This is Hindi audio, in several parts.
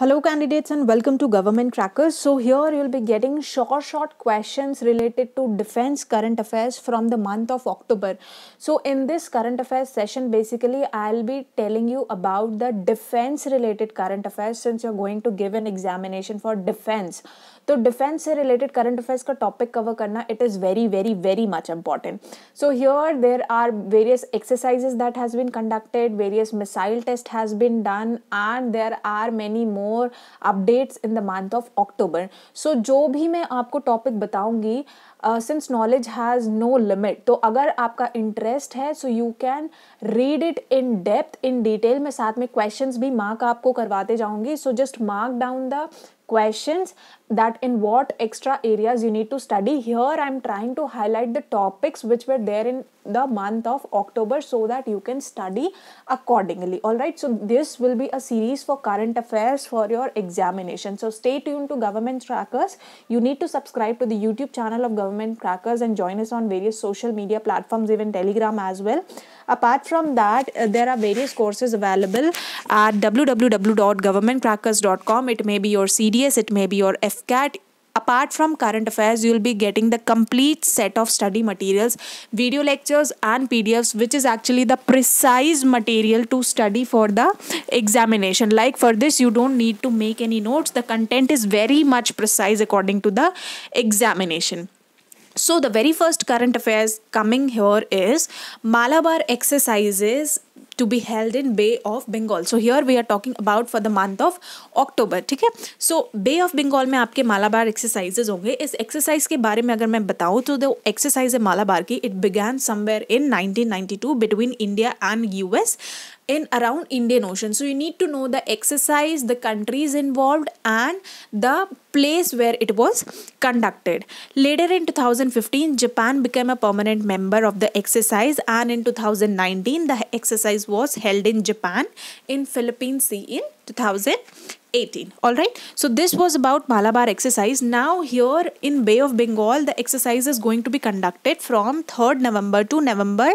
Hello candidates and welcome to Government Trackers. So here you'll be getting short short questions related to defense current affairs from the month of October. So in this current affairs session basically I'll be telling you about the defense related current affairs since you're going to give an examination for defense. तो डिफेंस से रिलेटेड करंट अफेयर्स का टॉपिक कवर करना it is very very very much important so here there are various exercises that has been conducted various missile test has been done and there are many more updates in the month of October so जो भी मैं आपको टॉपिक बताऊँगी since knowledge has no limit तो अगर आपका इंटरेस्ट है so you can read it in depth in detail में साथ में क्वेश्चंस भी मार्क आपको करवाते जाऊंगी so just mark down the questions that in what extra areas you need to study here i'm trying to highlight the topics which were there in the month of october so that you can study accordingly all right so this will be a series for current affairs for your examination so stay tuned to government trackers you need to subscribe to the youtube channel of government trackers and join us on various social media platforms even telegram as well apart from that uh, there are various courses available at www.governmentcrackers.com it may be your cds it may be your F apart from current affairs you will be getting the complete set of study materials video lectures and pdfs which is actually the precise material to study for the examination like for this you don't need to make any notes the content is very much precise according to the examination so the very first current affairs coming here is Malabar exercises to be held in Bay of Bengal. So here we are talking about for the month of October. ठीक है So Bay of Bengal में आपके मालाबार exercises होंगे इस exercise के बारे में अगर मैं बताऊँ तो the exercise है मालाबार की it began somewhere in 1992 between India and US. in around Indian Ocean. So you need to know the exercise, the countries involved and the place where it was conducted. Later in 2015, Japan became a permanent member of the exercise and in 2019, the exercise was held in Japan in Philippine Sea in 2000. 18 all right so this was about malabar exercise now here in bay of bengal the exercise is going to be conducted from 3rd november to november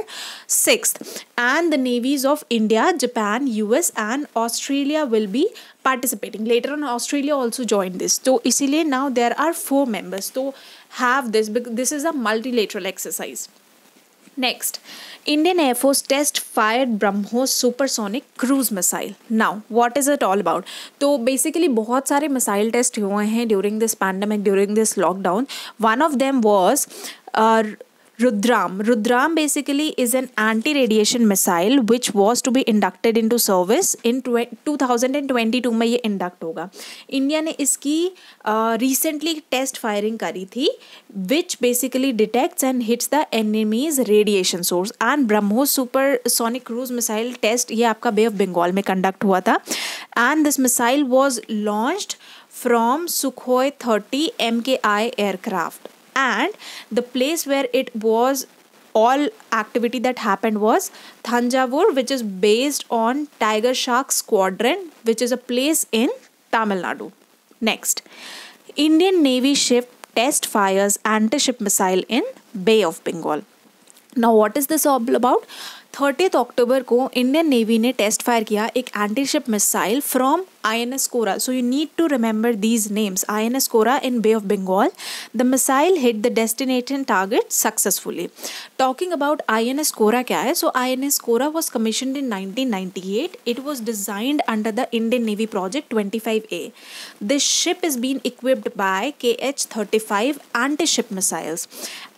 6th and the navies of india japan us and australia will be participating later on australia also joined this so easily now there are four members to have this this is a multilateral exercise next Indian air force test fire BrahMos supersonic cruise missile now what is it all about तो बेसिकली बहुत सारे मिसाइल टेस्ट हुए हैं during this pandemic during this lockdown one of them was Rudram. Rudram basically is an anti-radiation missile which was to be inducted into service in 2022 में ये इंडक्ट होगा इंडिया ने इसकी रिसेंटली टेस्ट फायरिंग करी थी which basically detects and hits the enemy's radiation source and BrahMos super sonic cruise missile test ये आपका बे ऑफ बंगाल में कंडक्ट हुआ था and this missile was launched from Sukhoi thirty M K I aircraft and the place where it was all activity that happened was Thanjavur, which is based on Tiger Shark Squadron, which is a place in Tamil Nadu. Next, Indian Navy ship test fires anti ship missile in Bay of Bengal. Now, what is this all about? Thirtieth October को इंडियन नेवी ने टेस्ट फायर किया एक anti ship missile from I N S Kora so you need to remember these names I N S Kora in bay of Bengal the missile hit the destination target successfully talking about I N S Kora क्या है so I N S Kora was commission in nineteen ninety eight it was designed under the Indian navy project twenty five A this ship is been equipped by K H thirty five anti ship missiles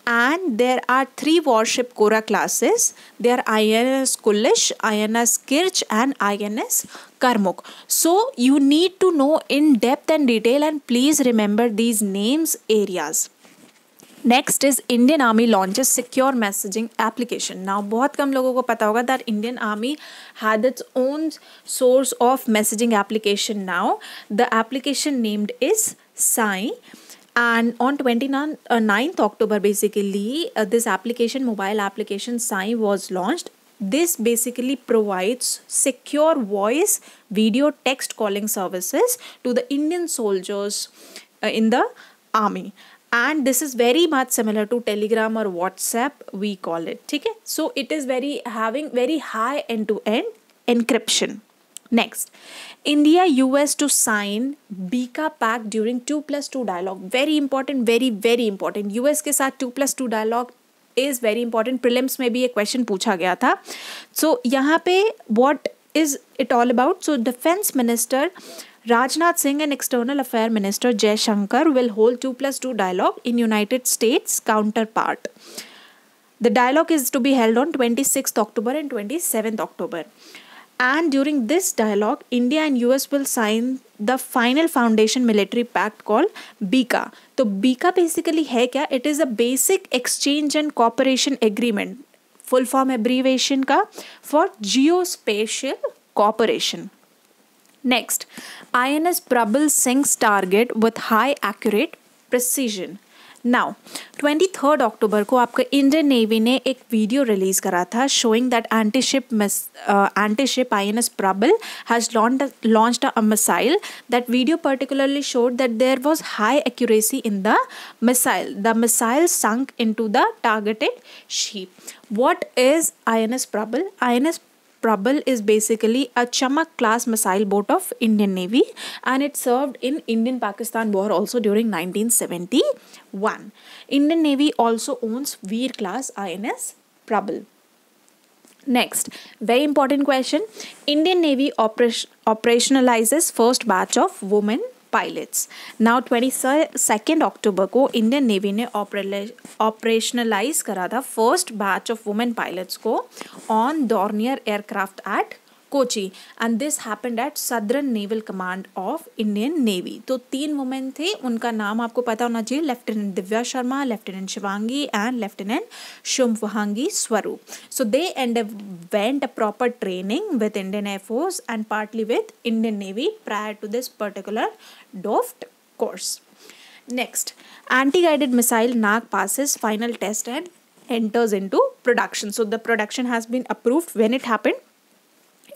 and there are three warship Kora classes. They are INS Kulish, INS Kirch and INS Karmuk. So you need to know in depth and detail and please remember these names areas. Next is Indian Army launches secure messaging application. Now, बहुत कम लोगों को पता होगा that Indian Army had its own source of messaging application. Now, the application named is Sai and on 29th uh, october basically uh, this application mobile application sign was launched this basically provides secure voice video text calling services to the indian soldiers uh, in the army and this is very much similar to telegram or whatsapp we call it okay so it is very having very high end to end encryption next India US to sign BECA pact during two plus two dialogue very important very very important US के साथ two plus two dialogue is very important prelims में भी ये क्वेश्चन पूछा गया था सो so, यहाँ पे what is it all about so defence minister Rajnath Singh and external affair minister Jaishankar will hold two plus two dialogue in United States counterpart the dialogue is to be held on twenty six October and twenty seventh October And during this dialogue, India and US will sign the final foundation military pact call BECA तो बीका बेसिकली है क्या it is a basic exchange and cooperation agreement full form abbreviation का for geospatial cooperation next I N S Prabal sinks target with high accurate precision now 23 October को आपका इंडियन नेवी ने एक वीडियो रिलीज करा था showing that antiship miss antiship I N S Prabal has launch a missile that video particularly showed that there was high accuracy in the missile the missile sunk into the targeted ship what is I N S Prabal I N S Prabal is basically a Chamak class missile boat of Indian Navy and it served in Indian Pakistan war also during 1971. Indian Navy also owns Veer class INS Prabal. Next, very important question. Indian Navy operationalizes first batch of women pilots now twenty second October को इंडियन नेवी ने ऑपरेशनलाइज करा था first batch of women pilots को on Dornier aircraft at Kochi and this happened at southern naval command of Indian Navy तो तीन वुमेन थे उनका नाम आपको पता होना चाहिए lieutenant Divya Sharma lieutenant Shivangi and lieutenant शुम्फहांगी Swaroop so they and went a proper training with Indian Air Force and partly with Indian Navy prior to this particular DOFT course. Next, anti-guided missile NAG passes final test and enters into production. So the production has been approved when it happened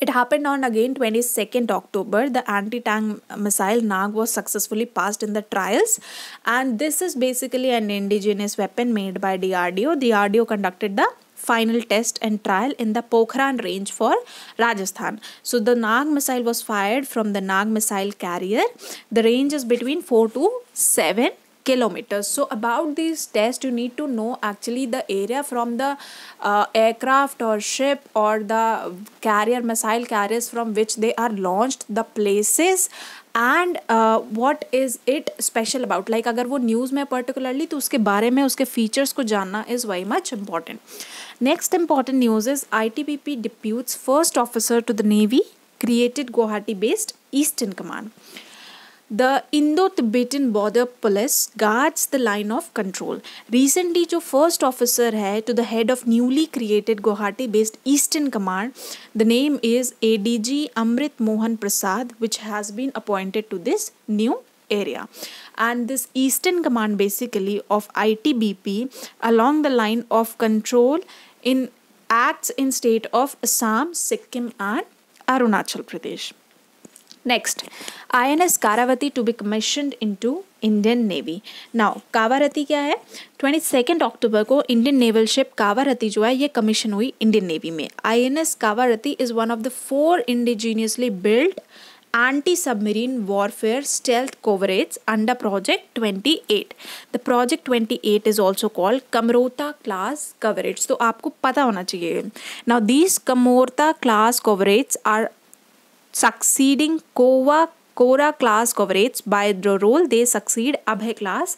it happened on again 22nd October. The anti tank missile Nag was successfully passed in the trials, and this is basically an indigenous weapon made by DRDO. DRDO conducted the final test and trial in the Pokhran range for Rajasthan. So the Nag missile was fired from the Nag missile carrier. The range is between 4 to 7 kilometers. So about this test you need to know actually the area from the uh, aircraft or ship or the carrier missile carriers from which they are launched the places and what is it special about like अगर वो न्यूज़ में पर्टिकुलरली तो उसके बारे में उसके फीचर्स को जानना is very much important next important news is I T P P deputes first officer to the navy created Guwahati based Eastern Command. The Indo-Tibetan Border Police guards the line of control. Recently, the first officer है to the head of newly created Guwahati-based Eastern Command, the name is ADG Amrit Mohan Prasad, which has been appointed to this new area and this eastern command basically of ITBP along the line of control in acts in state of Assam, Sikkim and Arunachal Pradesh. Next I N S Kavaratti to be commission into Indian Navy now Kavaratti क्या है ट्वेंटी सेकेंड अक्टूबर को इंडियन नेवल शिप कावारती जो है ये कमीशन हुई इंडियन नेवी में I N S Kavaratti is one of the four indigenously build anti submarine warfare stealth coverage under project twenty eight the project twenty eight is also called Kamorta class coverage तो आपको पता होना चाहिए now these Kamorta class coverage are succeeding COVA CORA class coverage by the role they succeed है class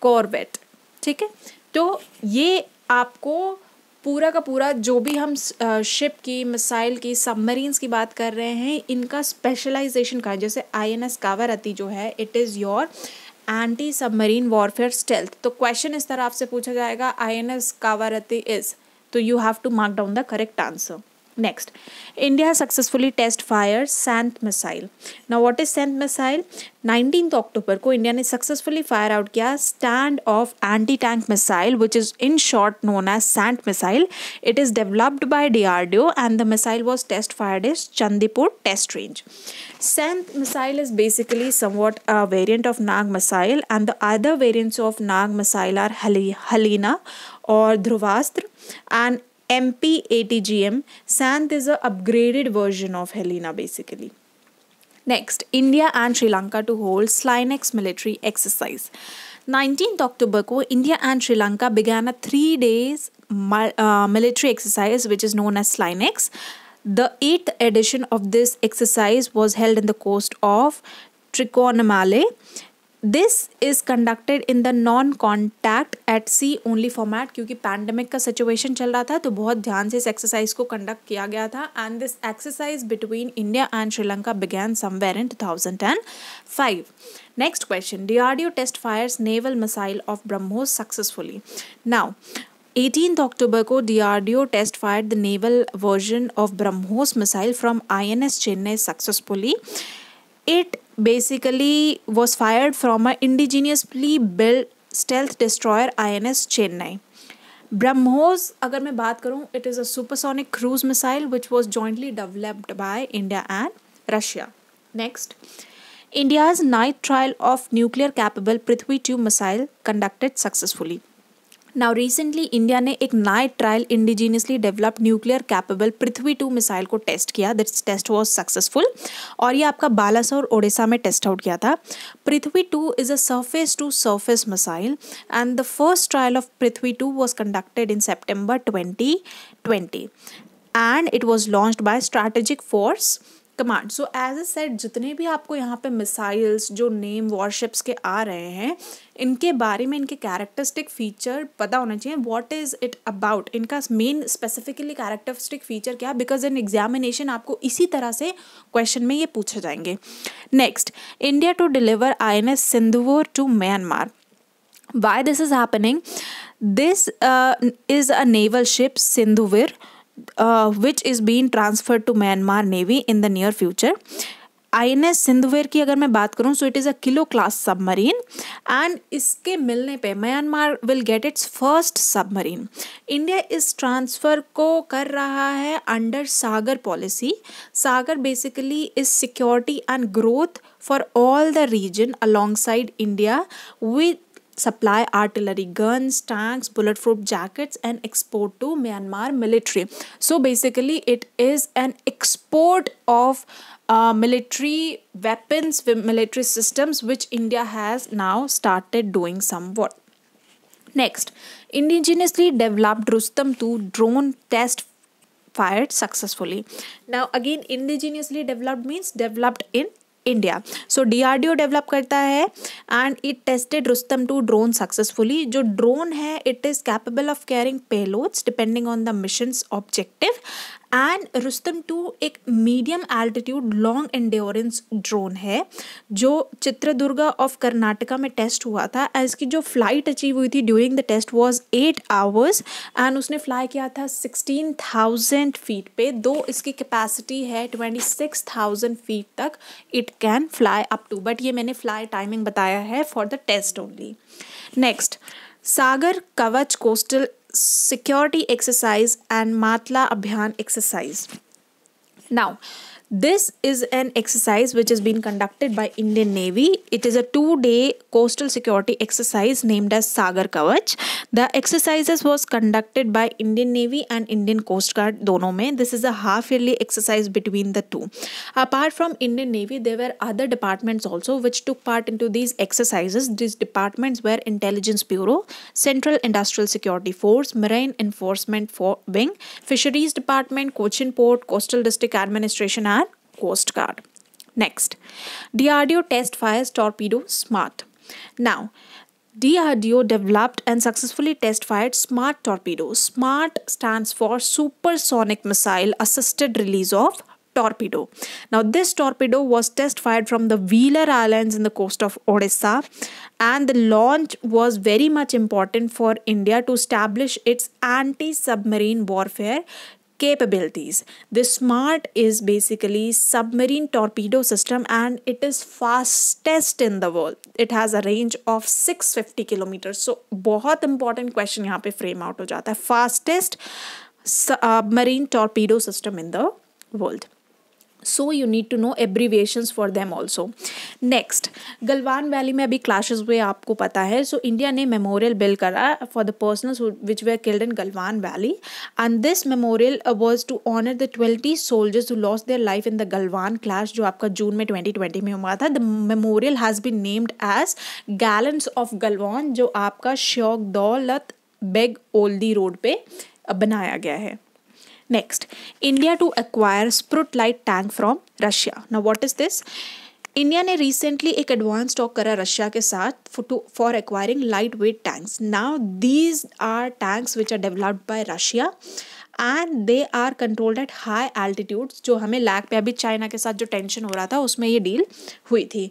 corvette ठीक है तो ये आपको पूरा का पूरा जो भी हम शिप की मिसाइल की सबमरीन्स की बात कर रहे हैं इनका स्पेशलाइजेशन का जैसे आई एन एस कावारती जो है it is your anti submarine warfare stealth तो क्वेश्चन इस तरह आपसे पूछा जाएगा I N S Kavaratti is तो you have to mark down the correct answer Next, India successfully test fired Sand missile. Now, what is Sand missile? 19th October, ko India successfully fired out kya stand off anti-tank missile, which is in short known as Sand missile. It is developed by DRDO and the missile was test fired at Chandipur test range. Sand missile is basically somewhat a variant of Nag missile and the other variants of Nag missile are Halina or Dhruvastra and MP gm SAND is a upgraded version of Helena basically. Next, India and Sri Lanka to hold Slinex military exercise. 19th October India and Sri Lanka began a three days uh, military exercise which is known as Slinex. The eighth edition of this exercise was held in the coast of Triconomale this is conducted in the non contact at sea only format क्योंकि पैंडमिक का सिचुएशन चल रहा था तो बहुत ध्यान से इस एक्सरसाइज को कंडक्ट किया गया था and this exercise between India and Sri Lanka began somewhere in two thousand and five next question D R D O test fires naval missile of BrahMos successfully now eighteen October को D D R O test fire the naval version of BrahMos missile from I N S Chennai successfully it basically was fired from an indigenously built stealth destroyer INS Chennai. Brahmos, अगर मैं बात करूँ it is a supersonic cruise missile which was jointly developed by India and Russia. Next, India's night trial of nuclear capable Prithvi 2 missile conducted successfully. Now recently India ने एक नए trial indigenously developed nuclear capable Prithvi two missile को टेस्ट किया दिट्स टेस्ट वॉज सक्सेसफुल और ये आपका बालासोर ओडिशा में टेस्ट आउट किया था Prithvi two is a surface to surface missile and the first trial of Prithvi two was conducted in September twenty twenty and it was launch by strategic force command so as a set जितने भी आपको यहाँ पे मिसाइल्स जो नेम वॉरशिप्स के आ रहे हैं इनके बारे में इनके कैरेक्टरिस्टिक फ़ीचर पता होना चाहिए व्हाट इज़ इट अबाउट इनका मेन स्पेसिफिकली कैरेक्टरिस्टिक फ़ीचर क्या बिकॉज इन एग्जामिनेशन आपको इसी तरह से क्वेश्चन में ये पूछे जाएंगे next India to deliver I N S Sindhuvir to Myanmar why this is happening this is a naval ship Sindhuvir uh, which is being transferred to Myanmar Navy in the near future. I N S Sindhuvir की अगर मैं बात करूँ so it is a kilo class submarine and इसके मिलने पे Myanmar will get its first submarine India इस ट्रांसफ़र को कर रहा है under SAGAR policy SAGAR basically is security and growth for all the region alongside India with supply artillery guns, tanks, bulletproof jackets, and export to Myanmar military. So basically, it is an export of uh, military weapons, military systems, which India has now started doing somewhat. Next, indigenously developed Rustam 2 drone test fired successfully. Now, again, indigenously developed means developed in India so DRDO develop करता है and it tested Rustom two drone successfully जो ड्रोन है it is capable of carrying payloads depending on the mission objective and Rustom two एक medium altitude long endurance drone है जो चित्रदुर्गा ऑफ कर्नाटका में टेस्ट हुआ था एंड इसकी जो फ्लाइट अचीव हुई थी during the test was eight hours एंड उसने फ्लाई किया था सिक्सटीन थाउजेंड फीट पे दो इसकी कैपेसिटी है ट्वेंटी सिक्स थाउजेंड फीट तक it can fly up to but ये मैंने फ्लाई टाइमिंग बताया है for the test only next Sagar Kavach coastal security exercise and matla abhyan exercise now this is an exercise which has been conducted by Indian Navy. It is a two-day coastal security exercise named as Sagar Kavach. The exercises was conducted by Indian Navy and Indian Coast Guard dono mein. This is a half-yearly exercise between the two. Apart from Indian Navy, there were other departments also which took part into these exercises. These departments were Intelligence Bureau, Central Industrial Security Force, Marine Enforcement Wing, Fisheries Department, Cochin Port, Coastal District Administration Coast Guard. Next, DRDO test fires torpedo smart. Now, DRDO developed and successfully test fired SMART torpedo. SMART stands for Supersonic Missile Assisted Release of Torpedo. Now, this torpedo was test fired from the Wheeler Islands in the coast of Odisha, and the launch was very much important for India to establish its anti submarine warfare capabilities. The SMART is basically submarine torpedo system and it is fastest in the world. It has a range of 650 kilometers. So very important question here. frame out हो जाता है fastest submarine torpedo system in the world. So you need to know abbreviations for them also next Galwan valley में अभी क्लाशेज हुए आपको पता है सो इंडिया ने मेमोरियल बिल करा for the person which they killed in Galwan valley and this memorial was to honour the twenty soldiers who lost their life in the Galwan clash जो आपका जून में ट्वेंटी ट्वेंटी में हुआ था the memorial has been named as gallons of Galwan जो आपका शौक दौलत बेग ओल्दी रोड पे uh, बनाया गया है Next, India to acquire Sprut light tank from Russia. Now, what is this? India ने रिसेंटली एक एडवांस टॉक करा रशिया के साथ for acquiring light weight tanks now these are tanks which are developed by Russia and they are controlled at high altitudes जो हमें लैक पे अभी चाइना के साथ जो टेंशन हो रहा था उसमें ये डील हुई थी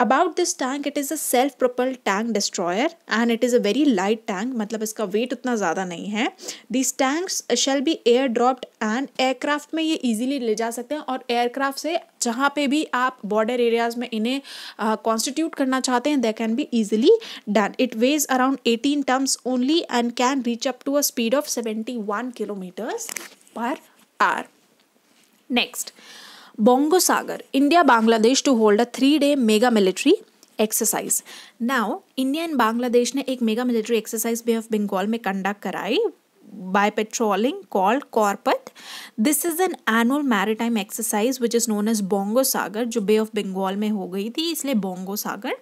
about this tank it is a self propel tank destroyer and it is a very light tank मतलब इसका वेट उतना ज़्यादा नहीं है this tanks shall be air dropped and aircraft में ये इजीली ले जा सकते हैं और एयरक्राफ्ट से जहाँ पे भी आप बॉर्डर एरियाज़ में इन्हें कॉन्स्टिट्यूट uh, करना चाहते हैं they can be easily done it weighs around eighteen terms only and can reach up to a speed of seventy one kilometers per hour next Bongosagar, India Bangladesh to hold a three day mega military exercise. Now, India and Bangladesh ne ek mega military exercise Bay of Bengal में conduct karai by patrolling called Corpet. This is an annual maritime exercise which is known as Bongo Sagar Bay of Bengal Bengal ho gayi thi, थी इसलिए Bongosagar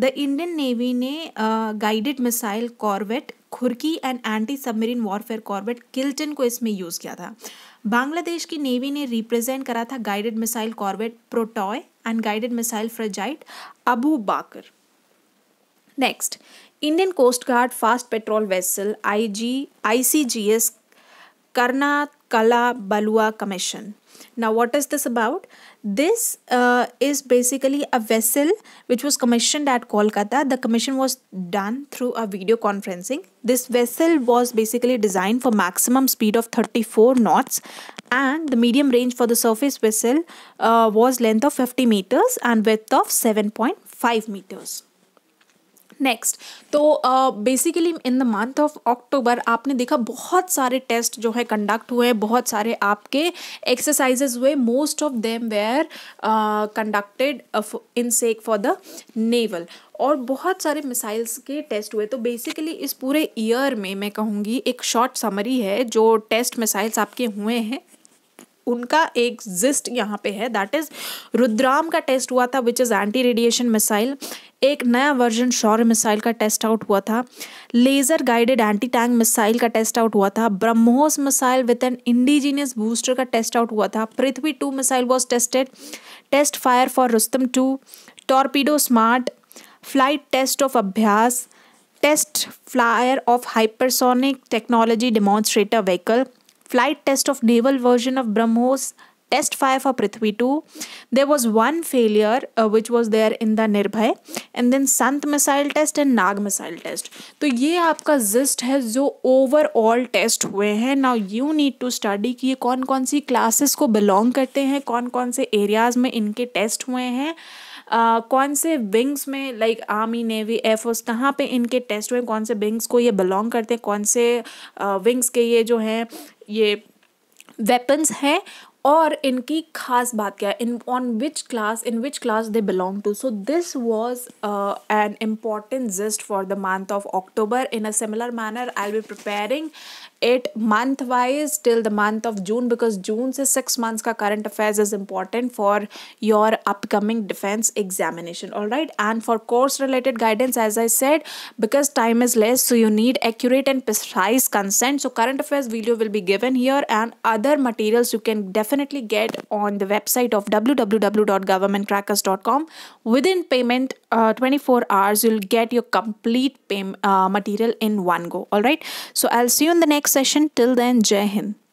the Indian navy ने guided missile corvette Khukri and anti submarine warfare corvette Kiltan को इसमें यूज़ किया था बांग्लादेश की नेवी ने रिप्रेजेंट करा था guided missile corvette Protoy and guided missile frigate Abu Bakar next Indian coast guard fast patrol vessel I G I C G S करना कला बलुआ कमीशन ना what is this about This uh, is basically a vessel which was commissioned at Kolkata. The commission was done through a video conferencing. This vessel was basically designed for maximum speed of 34 knots and the medium range for the surface vessel uh, was length of 50 meters and width of 7.5 meters. Next तो basically in the month of October आपने देखा बहुत सारे टेस्ट जो है कंडक्ट हुए बहुत सारे आपके एक्सरसाइजेज हुए most of them were conducted in सेक फॉर द नेवल और बहुत सारे मिसाइल्स के टेस्ट हुए तो बेसिकली इस पूरे ईयर में मैं कहूँगी एक शॉर्ट समरी है जो टेस्ट मिसाइल्स आपके हुए हैं उनका एक जिस्ट यहाँ पे है दैट इज रुद्राम का टेस्ट हुआ था which is anti radiation missile एक नया वर्जन शौर्य मिसाइल का टेस्ट आउट हुआ था laser guided anti tank missile का टेस्ट आउट हुआ था BrahMos missile with an indigenous booster का टेस्ट आउट हुआ था Prithvi two missile was tested test fire for Rustom two torpedo smart flight test of Abhyas test flyer of hypersonic technology demonstrator vehicle flight test of naval version of Brahmos test fire for Prithvi 2. There was one failure uh, which was there in the Nirbhay and then Sant missile test and Nag missile test. तो ये आपका जिस्ट है जो ओवरऑल टेस्ट हुए हैं now you need to study कि ये कौन कौन सी क्लासेस को बिलोंग करते हैं कौन कौन से एरियाज़ में इनके टेस्ट हुए हैं Uh, कौन से विंग्स में लाइक आर्मी नेवी एयरफोर्स कहाँ पे इनके टेस्ट हुए कौन से विंग्स को ये बिलोंग करते हैं कौन से विंग्स uh, के ये जो हैं ये वेपन्स हैं और इनकी खास बात क्या है in on which class in which class they belong to so this was an important gist for the month of October in a similar manner I be preparing it month wise till the month of June because June से six months current affairs is important for your upcoming defense examination. All right, and for course related guidance, as I said, because time is less, so you need accurate and precise consent. So current affairs video will be given here, and other materials you can definitely get on the website of www.governmentcrackers.com within payment uh, 24 hours you'll get your complete pay- uh, material in one go all right so i'll see you in the next session. Till then, Jai Hind.